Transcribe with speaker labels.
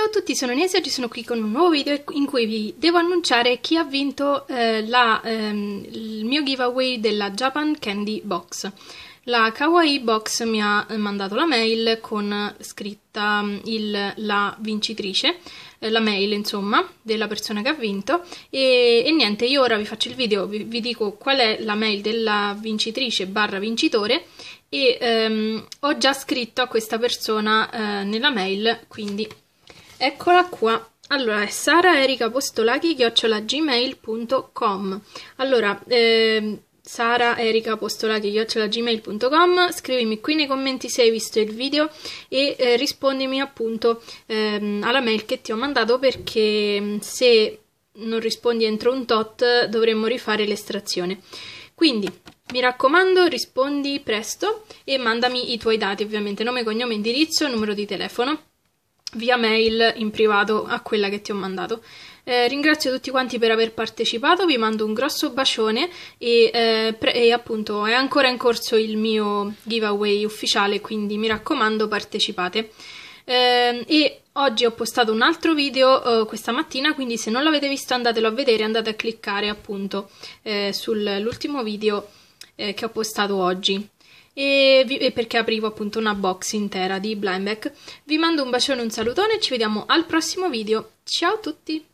Speaker 1: Ciao a tutti, sono Inese e oggi sono qui con un nuovo video in cui vi devo annunciare chi ha vinto eh, la, ehm, il mio giveaway della Japan Candy Box. La Kawaii Box mi ha mandato la mail con scritta mm, il, la vincitrice, eh, la mail insomma, della persona che ha vinto e, e niente, io ora vi faccio il video, vi, vi, dico qual è la mail della vincitrice barra vincitore e ehm, ho già scritto a questa persona eh, nella mail, quindi Eccola qua. Allora, è Sara Erika Postolachi chiocciolagmail.com. Allora, eh, Sara Erika Postolachi chiocciolagmail.com. Scrivimi qui nei commenti se hai visto il video e eh, rispondimi appunto ehm, alla mail che ti ho mandato perché mm, se non rispondi entro un tot dovremmo rifare l'estrazione. Quindi mi raccomando, rispondi presto e mandami i tuoi dati, ovviamente nome, cognome, indirizzo, numero di telefono via mail in privato a quella che ti ho mandato. Eh, ringrazio tutti quanti per aver partecipato, vi mando un grosso bacione e, eh, pre- e, appunto è ancora in corso il mio giveaway ufficiale, quindi mi raccomando partecipate. Eh, e oggi ho postato un altro video eh, questa mattina, quindi se non l'avete visto andatelo a vedere, andate a cliccare appunto eh, sull'ultimo video eh, che ho postato oggi e, vi, e perché aprivo appunto una box intera di Blindback. Vi mando un bacione, un salutone e ci vediamo al prossimo video. Ciao a tutti!